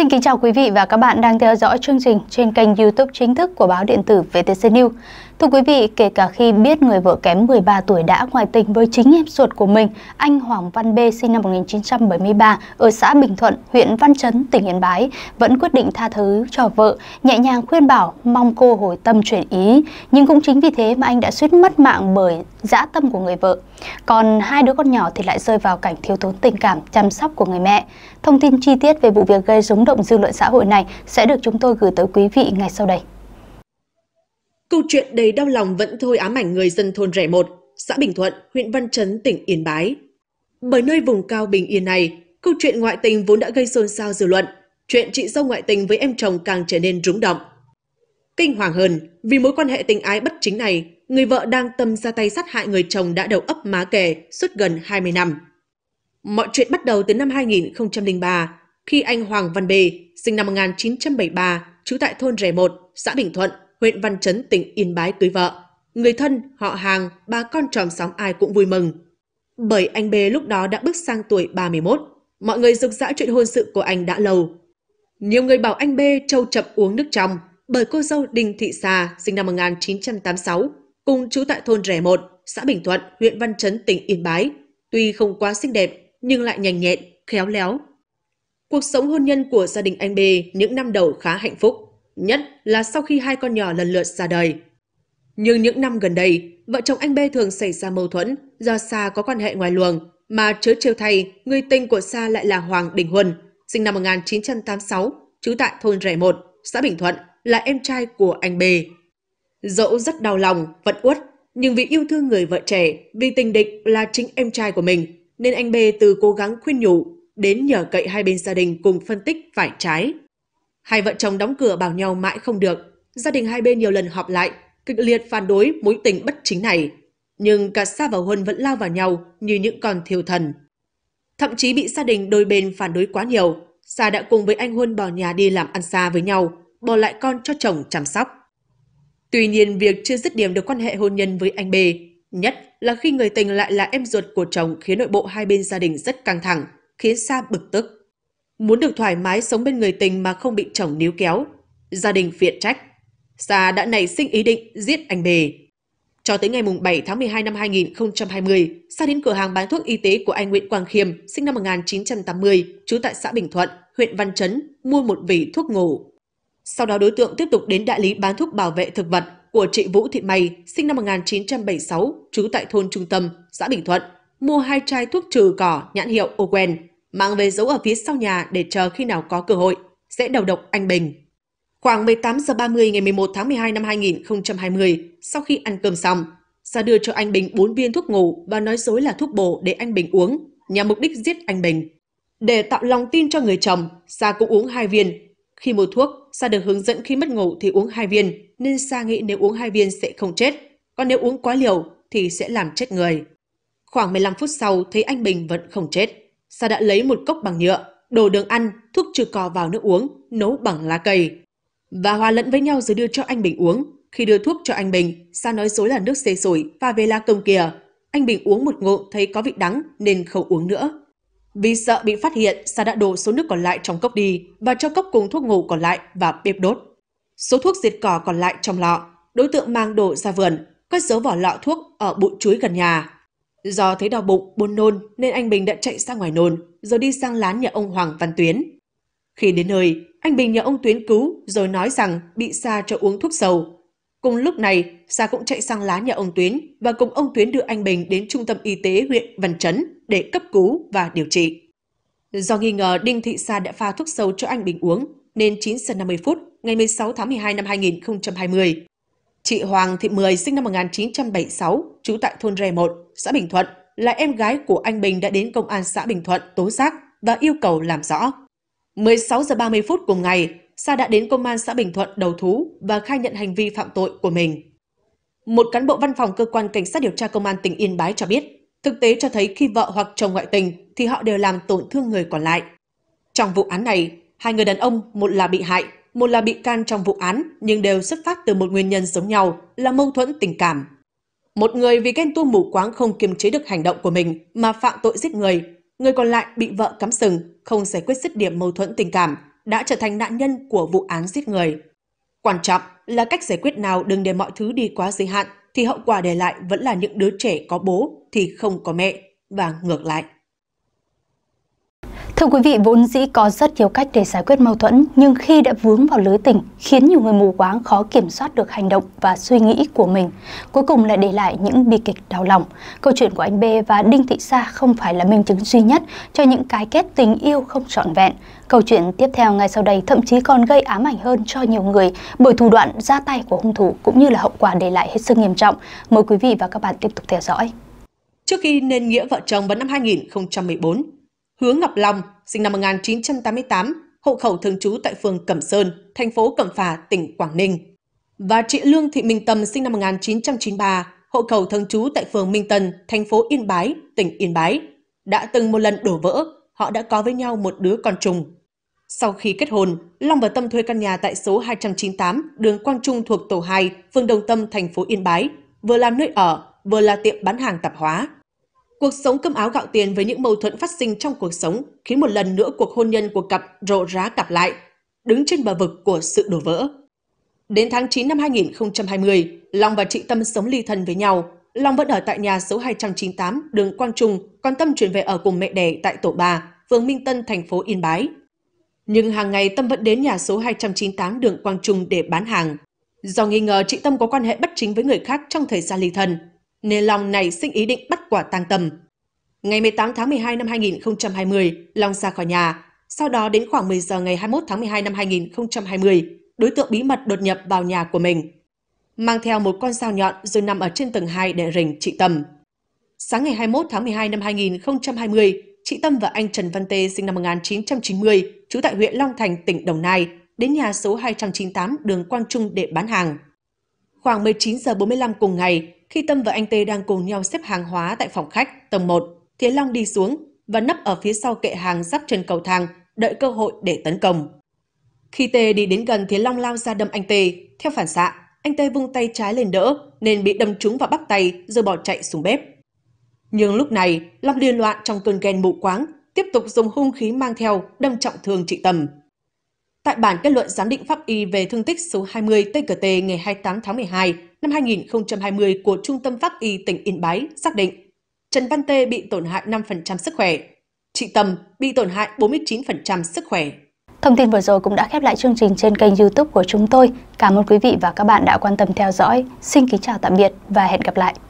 Xin kính chào quý vị và các bạn đang theo dõi chương trình trên kênh YouTube chính thức của báo điện tử VTC News. Thưa quý vị, kể cả khi biết người vợ kém 13 tuổi đã ngoại tình với chính em ruột của mình, anh Hoàng Văn B sinh năm 1973 ở xã Bình Thuận, huyện Văn Chấn, tỉnh Yên Bái vẫn quyết định tha thứ cho vợ, nhẹ nhàng khuyên bảo mong cô hồi tâm chuyển ý, nhưng cũng chính vì thế mà anh đã suýt mất mạng bởi dã tâm của người vợ. Còn hai đứa con nhỏ thì lại rơi vào cảnh thiếu thốn tình cảm chăm sóc của người mẹ. Thông tin chi tiết về vụ việc gây rúng động dư luận xã hội này sẽ được chúng tôi gửi tới quý vị ngay sau đây. Câu chuyện đầy đau lòng vẫn thôi ám ảnh người dân thôn Rẻ Một, xã Bình Thuận, huyện Văn Chấn, tỉnh Yên Bái. Bởi nơi vùng cao bình yên này, câu chuyện ngoại tình vốn đã gây xôn xao dư luận. Chuyện chị dâu ngoại tình với em chồng càng trở nên rúng động. Kinh hoàng hơn, vì mối quan hệ tình ái bất chính này, người vợ đang tâm ra tay sát hại người chồng đã đầu ấp má kề suốt gần 20 năm. Mọi chuyện bắt đầu từ năm 2003, khi anh Hoàng Văn Bề, sinh năm 1973, trú tại thôn Rẻ Một, xã Bình Thuận, huyện Văn Chấn, tỉnh Yên Bái cưới vợ. Người thân, họ hàng, ba con tròm sóng ai cũng vui mừng. Bởi anh B lúc đó đã bước sang tuổi 31, mọi người rục rã chuyện hôn sự của anh đã lâu. Nhiều người bảo anh B trâu chậm uống nước trong bởi cô dâu Đinh Thị Sa, sinh năm 1986, cùng chú tại thôn Rẻ Một, xã Bình Thuận, huyện Văn Chấn, tỉnh Yên Bái. Tuy không quá xinh đẹp, nhưng lại nhanh nhẹn, khéo léo. Cuộc sống hôn nhân của gia đình anh B những năm đầu khá hạnh phúc nhất là sau khi hai con nhỏ lần lượt ra đời. Nhưng những năm gần đây, vợ chồng anh B thường xảy ra mâu thuẫn do Sa có quan hệ ngoài luồng, mà chớ trêu thay, người tình của Sa lại là Hoàng Đình Huân, sinh năm 1986, trú tại thôn Rẻ một, xã Bình Thuận, là em trai của anh B. Dẫu rất đau lòng, vẫn uất, nhưng vì yêu thương người vợ trẻ, vì tình địch là chính em trai của mình, nên anh B từ cố gắng khuyên nhủ đến nhờ cậy hai bên gia đình cùng phân tích phải trái. Hai vợ chồng đóng cửa bảo nhau mãi không được. Gia đình hai bên nhiều lần họp lại, kịch liệt phản đối mối tình bất chính này. Nhưng cả Sa và Huân vẫn lao vào nhau như những con thiêu thần. Thậm chí bị gia đình đôi bên phản đối quá nhiều, Sa đã cùng với anh Huân bỏ nhà đi làm ăn xa với nhau, bỏ lại con cho chồng chăm sóc. Tuy nhiên việc chưa dứt điểm được quan hệ hôn nhân với anh B, nhất là khi người tình lại là em ruột của chồng khiến nội bộ hai bên gia đình rất căng thẳng, khiến Sa bực tức. Muốn được thoải mái sống bên người tình mà không bị chồng níu kéo, gia đình phiện trách. Sa đã nảy sinh ý định giết anh bề. Cho tới ngày 7 tháng 12 năm 2020, Sa đến cửa hàng bán thuốc y tế của anh Nguyễn Quang Khiêm, sinh năm 1980, trú tại xã Bình Thuận, huyện Văn Chấn, mua một vỉ thuốc ngủ. Sau đó đối tượng tiếp tục đến đại lý bán thuốc bảo vệ thực vật của chị Vũ Thị May, sinh năm 1976, trú tại thôn Trung Tâm, xã Bình Thuận, mua hai chai thuốc trừ cỏ nhãn hiệu Oquen mang về giấu ở phía sau nhà để chờ khi nào có cơ hội, sẽ đầu độc anh Bình. Khoảng 18 giờ 30 ngày 11 tháng 12 năm 2020, sau khi ăn cơm xong, Sa đưa cho anh Bình 4 viên thuốc ngủ và nói dối là thuốc bổ để anh Bình uống, nhằm mục đích giết anh Bình. Để tạo lòng tin cho người chồng, Sa cũng uống hai viên. Khi mua thuốc, Sa được hướng dẫn khi mất ngủ thì uống hai viên, nên Sa nghĩ nếu uống hai viên sẽ không chết, còn nếu uống quá liều thì sẽ làm chết người. Khoảng 15 phút sau thấy anh Bình vẫn không chết. Sa đã lấy một cốc bằng nhựa, đổ đường ăn, thuốc trừ cỏ vào nước uống, nấu bằng lá cây. Và hòa lẫn với nhau rồi đưa cho anh Bình uống. Khi đưa thuốc cho anh Bình, Sa nói dối là nước xê sủi pha về la công kìa. Anh Bình uống một ngụm thấy có vị đắng nên không uống nữa. Vì sợ bị phát hiện, Sa đã đổ số nước còn lại trong cốc đi và cho cốc cùng thuốc ngủ còn lại và bếp đốt. Số thuốc diệt cỏ còn lại trong lọ, đối tượng mang đổ ra vườn, cất dấu vỏ lọ thuốc ở bụi chuối gần nhà. Do thấy đau bụng, buồn nôn nên anh Bình đã chạy ra ngoài nôn, rồi đi sang lán nhà ông Hoàng Văn Tuyến. Khi đến nơi, anh Bình nhờ ông Tuyến cứu rồi nói rằng bị Sa cho uống thuốc sầu. Cùng lúc này, Sa cũng chạy sang lán nhà ông Tuyến và cùng ông Tuyến đưa anh Bình đến trung tâm y tế huyện Văn Chấn để cấp cứu và điều trị. Do nghi ngờ Đinh Thị Sa đã pha thuốc sầu cho anh Bình uống, nên 9 giờ 50 phút ngày 16 tháng 12 năm 2020, Chị Hoàng Thị Mười sinh năm 1976, trú tại thôn Rè 1, xã Bình Thuận, là em gái của anh Bình đã đến công an xã Bình Thuận tố giác và yêu cầu làm rõ. 16 giờ 30 phút cùng ngày, Sa đã đến công an xã Bình Thuận đầu thú và khai nhận hành vi phạm tội của mình. Một cán bộ văn phòng cơ quan cảnh sát điều tra công an tỉnh Yên Bái cho biết, thực tế cho thấy khi vợ hoặc chồng ngoại tình thì họ đều làm tổn thương người còn lại. Trong vụ án này, hai người đàn ông, một là bị hại, một là bị can trong vụ án nhưng đều xuất phát từ một nguyên nhân giống nhau là mâu thuẫn tình cảm. Một người vì ghen tuông mù quáng không kiềm chế được hành động của mình mà phạm tội giết người, người còn lại bị vợ cắm sừng, không giải quyết dứt điểm mâu thuẫn tình cảm, đã trở thành nạn nhân của vụ án giết người. Quan trọng là cách giải quyết nào đừng để mọi thứ đi quá giới hạn thì hậu quả để lại vẫn là những đứa trẻ có bố thì không có mẹ và ngược lại. Thưa quý vị, vốn dĩ có rất nhiều cách để giải quyết mâu thuẫn, nhưng khi đã vướng vào lưới tình, khiến nhiều người mù quáng khó kiểm soát được hành động và suy nghĩ của mình. Cuối cùng lại để lại những bi kịch đau lòng. Câu chuyện của anh B và Đinh Thị Sa không phải là minh chứng duy nhất cho những cái kết tình yêu không trọn vẹn. Câu chuyện tiếp theo ngay sau đây thậm chí còn gây ám ảnh hơn cho nhiều người bởi thủ đoạn ra tay của hung thủ cũng như là hậu quả để lại hết sức nghiêm trọng. Mời quý vị và các bạn tiếp tục theo dõi. Trước khi nên nghĩa vợ chồng vào năm 2014, Hứa Ngọc Long, sinh năm 1988, hộ khẩu thường trú tại phường Cẩm Sơn, thành phố Cẩm Phả, tỉnh Quảng Ninh. Và chị Lương Thị Minh Tâm, sinh năm 1993, hộ khẩu thường trú tại phường Minh Tân, thành phố Yên Bái, tỉnh Yên Bái. Đã từng một lần đổ vỡ, họ đã có với nhau một đứa con trùng. Sau khi kết hôn, Long và Tâm thuê căn nhà tại số 298 đường Quang Trung thuộc tổ 2, phường Đồng Tâm, thành phố Yên Bái, vừa làm nơi ở, vừa là tiệm bán hàng tạp hóa. Cuộc sống cơm áo gạo tiền với những mâu thuẫn phát sinh trong cuộc sống khiến một lần nữa cuộc hôn nhân của cặp rộ rá cặp lại, đứng trên bờ vực của sự đổ vỡ. Đến tháng 9 năm 2020, Long và chị Tâm sống ly thân với nhau. Long vẫn ở tại nhà số 298 đường Quang Trung, còn Tâm chuyển về ở cùng mẹ đẻ tại tổ bà, phường Minh Tân, thành phố Yên Bái. Nhưng hàng ngày Tâm vẫn đến nhà số 298 đường Quang Trung để bán hàng. Do nghi ngờ chị Tâm có quan hệ bất chính với người khác trong thời gian ly thân, nên Long này sinh ý định bắt quả tang Tâm. Ngày 18 tháng 12 năm 2020, Long ra khỏi nhà. Sau đó đến khoảng 10 giờ ngày 21 tháng 12 năm 2020, đối tượng bí mật đột nhập vào nhà của mình. Mang theo một con dao nhọn rồi nằm ở trên tầng 2 để rình chị Tâm. Sáng ngày 21 tháng 12 năm 2020, chị Tâm và anh Trần Văn Tê sinh năm 1990, trú tại huyện Long Thành, tỉnh Đồng Nai, đến nhà số 298 đường Quang Trung để bán hàng. Khoảng 19 giờ 45 cùng ngày, khi Tâm và anh Tê đang cùng nhau xếp hàng hóa tại phòng khách, tầng 1, Thế Long đi xuống và nấp ở phía sau kệ hàng sắp chân cầu thang, đợi cơ hội để tấn công. Khi Tê đi đến gần Thế Long lao ra đâm anh Tê, theo phản xạ, anh Tê vung tay trái lên đỡ nên bị đâm trúng vào bắp tay rồi bỏ chạy xuống bếp. Nhưng lúc này, Long liên loạn trong cơn ghen mụ quáng, tiếp tục dùng hung khí mang theo đâm trọng thương chị Tâm. Tại bản kết luận giám định pháp y về thương tích số 20 TKT ngày 28 tháng 12 năm 2020 của Trung tâm Pháp y tỉnh Yên Bái xác định Trần Văn Tê bị tổn hại 5% sức khỏe, chị Tâm bị tổn hại 49% sức khỏe. Thông tin vừa rồi cũng đã khép lại chương trình trên kênh youtube của chúng tôi. Cảm ơn quý vị và các bạn đã quan tâm theo dõi. Xin kính chào tạm biệt và hẹn gặp lại.